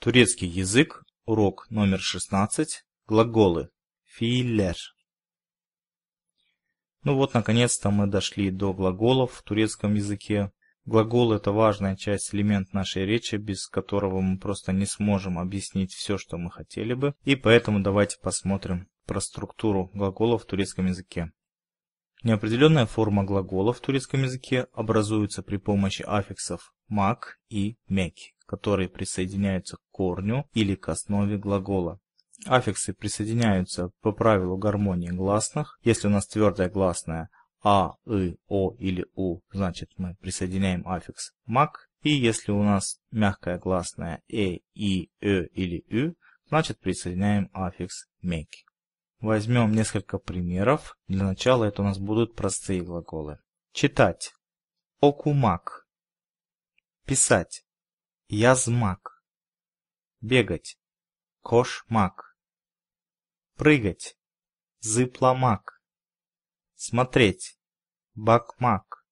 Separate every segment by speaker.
Speaker 1: Турецкий язык. Урок номер 16. Глаголы. Филлер. Ну вот, наконец-то мы дошли до глаголов в турецком языке. Глагол – это важная часть, элемент нашей речи, без которого мы просто не сможем объяснить все, что мы хотели бы. И поэтому давайте посмотрим про структуру глаголов в турецком языке. Неопределенная форма глагола в турецком языке образуется при помощи аффиксов «мак» и «меки» которые присоединяются к корню или к основе глагола. Аффиксы присоединяются по правилу гармонии гласных. Если у нас твердая гласная а, и, о или у, значит мы присоединяем аффикс мак. И если у нас мягкая гласная э, и, э или ю, значит присоединяем аффикс меки. Возьмем несколько примеров. Для начала это у нас будут простые глаголы. Читать. Окумак. Писать. Язмак. Бегать. Кошмак. Прыгать. Зыпломак. Смотреть. Бакмак.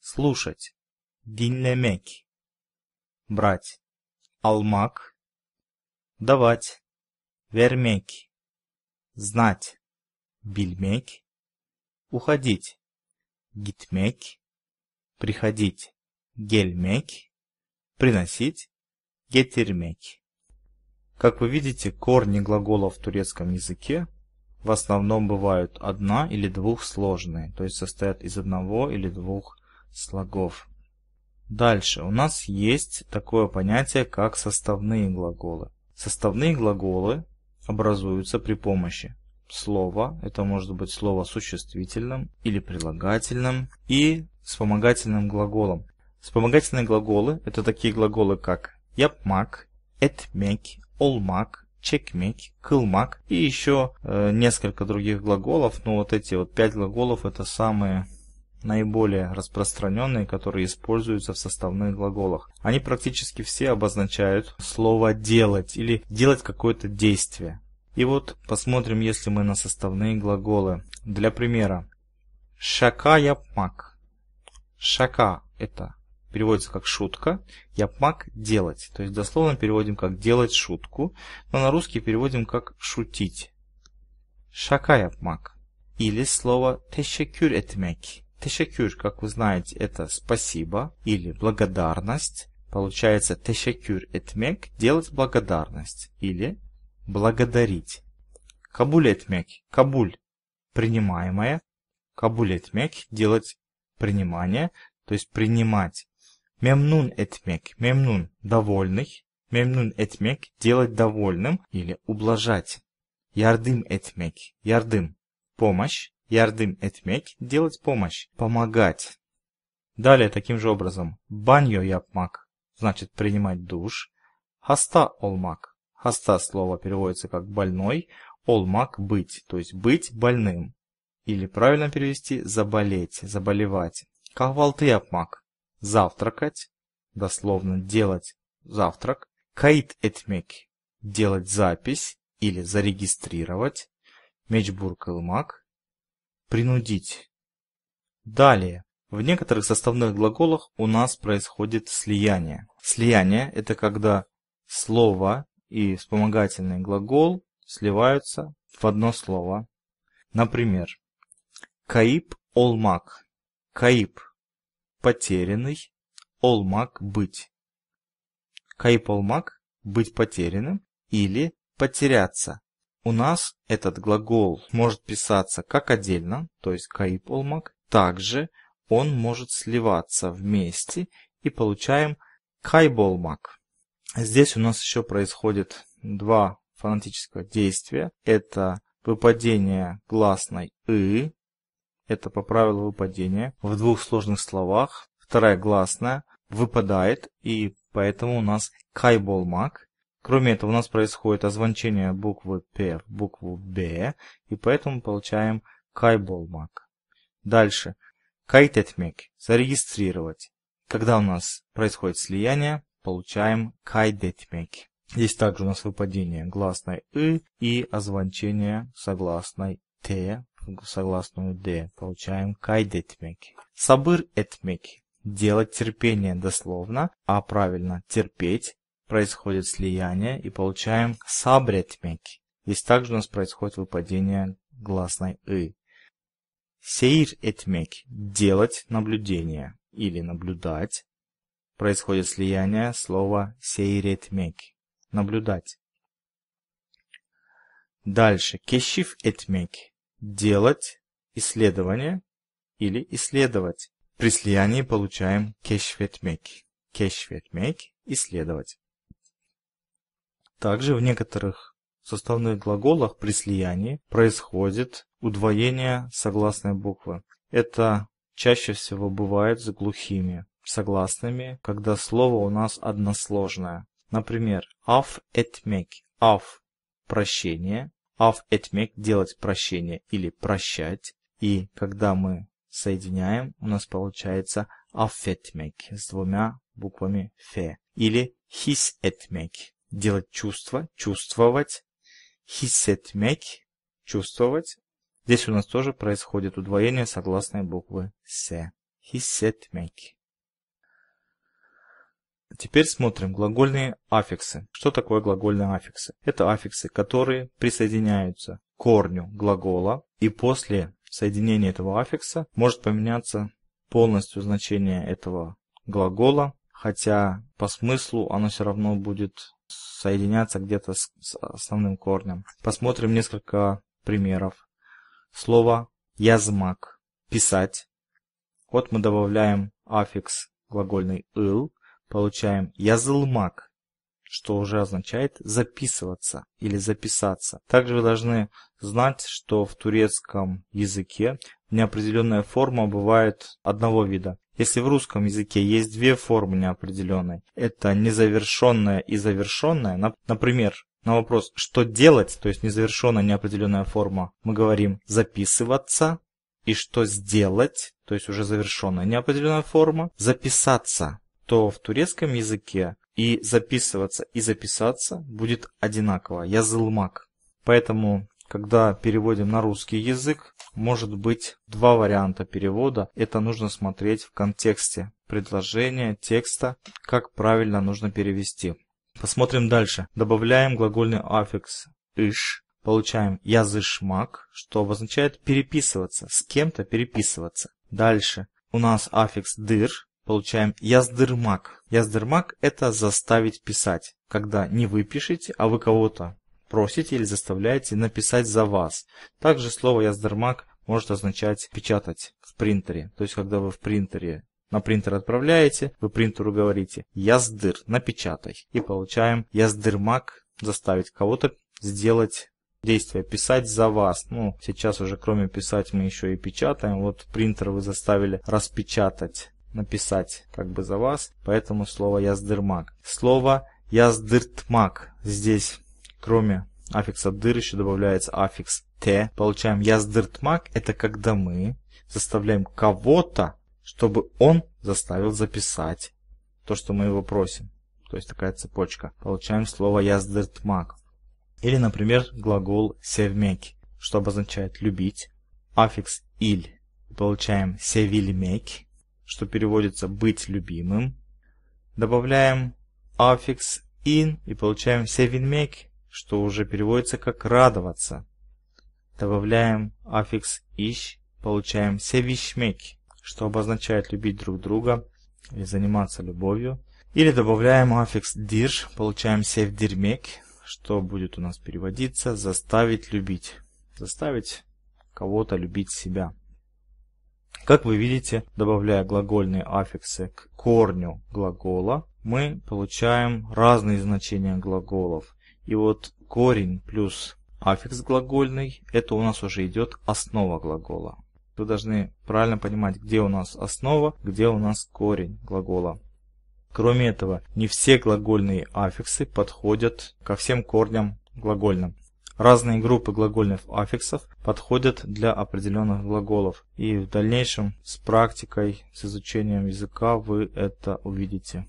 Speaker 1: Слушать. Динлемек. Брать. Алмак. Давать. Вермек. Знать. Бильмек. Уходить. Гитмек. Приходить. Гельмек приносить, гетермеки. Как вы видите, корни глаголов в турецком языке в основном бывают одна или двухсложные, то есть состоят из одного или двух слогов. Дальше у нас есть такое понятие, как составные глаголы. Составные глаголы образуются при помощи слова, это может быть слово существительным или прилагательным, и вспомогательным глаголом. Вспомогательные глаголы – это такие глаголы, как «япмак», «этмек», «олмак», чекмек, кылмак и еще э, несколько других глаголов. Но вот эти вот пять глаголов это самые наиболее распространенные, которые используются в составных глаголах. Они практически все обозначают слово «делать» или «делать какое-то действие». И вот посмотрим, если мы на составные глаголы. Для примера. Шака япмак. Шака – это переводится как шутка, япмак – делать. То есть дословно переводим как делать шутку, но на русский переводим как шутить. Шака япмак. Или слово тешекюр этмек. Тешекюр, как вы знаете, это спасибо или благодарность. Получается тешекюр этмек – делать благодарность или благодарить. Кабуль этмек – кабуль – принимаемое. Кабуль этмек – делать принимание, то есть принимать. Мемнун Этмек. Мемнун довольный. Мемнун Этмек делать довольным или ублажать. Ярдым Этмек. Ярдым помощь. Ярдым Этмек делать помощь, помогать. Далее таким же образом. Баньо Япмак. значит принимать душ. Хаста олмак. Хаста слово переводится как больной, олмак быть, то есть быть больным. Или правильно перевести заболеть, заболевать. Kahvaltı Япмак завтракать, дословно делать завтрак, каит этмек, делать запись или зарегистрировать, мечбург илмак, принудить. Далее, в некоторых составных глаголах у нас происходит слияние. Слияние – это когда слово и вспомогательный глагол сливаются в одно слово. Например, каип олмак. Каип потерянный, олмак быть. Кайполмак быть потерянным или потеряться. У нас этот глагол может писаться как отдельно, то есть кайполмак, также он может сливаться вместе и получаем кайболмак. Здесь у нас еще происходит два фонетического действия. Это выпадение гласной «ы» это по правилу выпадения, в двух сложных словах, вторая гласная выпадает, и поэтому у нас кайбол Кроме этого, у нас происходит озвончение буквы П в букву Б, и поэтому получаем кайбол Дальше. Кайтетмек – зарегистрировать. Когда у нас происходит слияние, получаем кайдетмек. Здесь также у нас выпадение гласной и и озвончение согласной «т» согласно д получаем кайдетmek. Sabır etmek – делать терпение дословно, а правильно терпеть, происходит слияние и получаем сабретмек. Здесь также у нас происходит выпадение гласной и Сейр этмек – делать наблюдение или наблюдать. Происходит слияние слова сейретмек – наблюдать. Дальше. Кешиф этмек делать исследование или исследовать. При слиянии получаем кешветмек. Кешветмек – исследовать. Также в некоторых составных глаголах при слиянии происходит удвоение согласной буквы. Это чаще всего бывает с глухими согласными, когда слово у нас односложное. Например, аф этмек. Аф – прощение, Аф этмек – делать прощение или прощать. И когда мы соединяем, у нас получается афетмек с двумя буквами фе. Или хисэтмек – делать чувство, чувствовать. Хисэтмек – чувствовать. Здесь у нас тоже происходит удвоение согласной буквы се. Хисэтмек. Теперь смотрим глагольные аффиксы. Что такое глагольные аффиксы? Это аффиксы, которые присоединяются к корню глагола и после соединения этого аффикса может поменяться полностью значение этого глагола, хотя по смыслу оно все равно будет соединяться где-то с, с основным корнем. Посмотрим несколько примеров. Слово «язмак» – «писать». Вот мы добавляем аффикс глагольный «ыл», получаем язылмак, что уже означает записываться или записаться. Также вы должны знать, что в турецком языке неопределенная форма бывает одного вида. Если в русском языке есть две формы неопределенной, это незавершенная и завершенная. Например, на вопрос «что делать?», то есть незавершенная неопределенная форма, мы говорим «записываться», и «что сделать?», то есть уже завершенная неопределенная форма, «записаться» то в турецком языке и записываться, и записаться будет одинаково. Я зылмак. Поэтому, когда переводим на русский язык, может быть два варианта перевода. Это нужно смотреть в контексте предложения, текста, как правильно нужно перевести. Посмотрим дальше. Добавляем глагольный аффикс «иш». Получаем «язышмак», что обозначает «переписываться», «с кем-то переписываться». Дальше у нас аффикс «дыр», получаем яздермак яздермак это заставить писать, когда не вы пишете, а вы кого-то просите или заставляете написать за вас. Также слово яздермак может означать печатать в принтере. То есть, когда вы в принтере на принтер отправляете, вы принтеру говорите «яздыр», «напечатай». И получаем «яздырмак» заставить кого-то сделать действие, писать за вас. Ну, сейчас уже кроме писать мы еще и печатаем. Вот принтер вы заставили распечатать написать как бы за вас, поэтому слово яздырмак. Слово яздыртмак здесь, кроме аффикса дыр, еще добавляется аффикс т. Получаем яздыртмак, это когда мы заставляем кого-то, чтобы он заставил записать то, что мы его просим. То есть такая цепочка. Получаем слово яздыртмак. Или, например, глагол севмеки, что обозначает любить, аффикс иль. Получаем севильмеки, что переводится «быть любимым». Добавляем аффикс «in» и получаем «sevinmek», что уже переводится как «радоваться». Добавляем аффикс «ish», получаем «sevishmek», что обозначает «любить друг друга» или «заниматься любовью». Или добавляем аффикс «dir», получаем «sevdirmek», что будет у нас переводиться «заставить любить». Заставить кого-то любить себя. Как вы видите, добавляя глагольные аффиксы к корню глагола, мы получаем разные значения глаголов. И вот корень плюс аффикс глагольный – это у нас уже идет основа глагола. Вы должны правильно понимать, где у нас основа, где у нас корень глагола. Кроме этого, не все глагольные аффиксы подходят ко всем корням глагольным. Разные группы глагольных аффиксов подходят для определенных глаголов, и в дальнейшем с практикой, с изучением языка вы это увидите.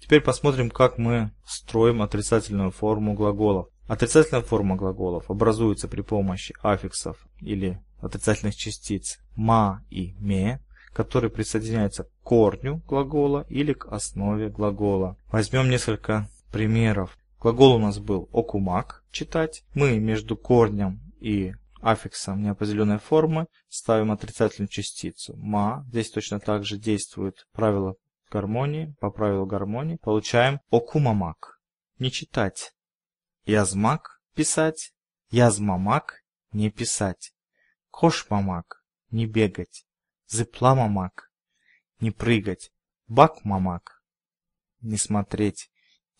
Speaker 1: Теперь посмотрим, как мы строим отрицательную форму глаголов. Отрицательная форма глаголов образуется при помощи аффиксов или отрицательных частиц «ма» и «ме», которые присоединяются к корню глагола или к основе глагола. Возьмем несколько примеров. Глагол у нас был окумак – читать. Мы между корнем и аффиксом неопределенной формы ставим отрицательную частицу ма. Здесь точно так же действует правило гармонии. По правилу гармонии получаем окумамак – не читать. Язмак – писать. Язмамак – не писать. Кошмамак – не бегать. Зыпламамак – не прыгать. Бакмамак – не смотреть.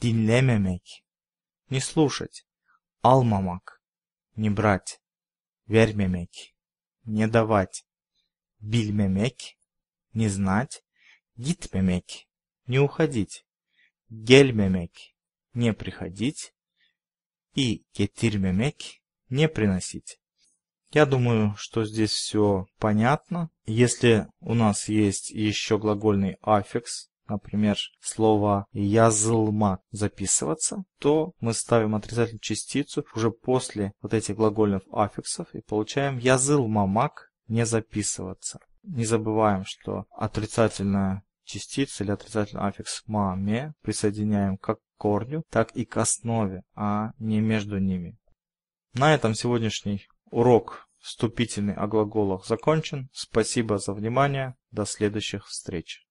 Speaker 1: Dinlememek не слушать. Алмамак, не брать. Вермемек, не давать. Бильмемек, не знать. Гитмемек, не уходить. Гельмемек, не приходить. И кетирмемек, не приносить. Я думаю, что здесь все понятно. Если у нас есть еще глагольный аффикс, например, слово «язлма» записываться, то мы ставим отрицательную частицу уже после вот этих глагольных аффиксов и получаем язылмамак не записываться. Не забываем, что отрицательная частица или отрицательный аффикс «маме» присоединяем как к корню, так и к основе, а не между ними. На этом сегодняшний урок вступительный о глаголах закончен. Спасибо за внимание. До следующих встреч.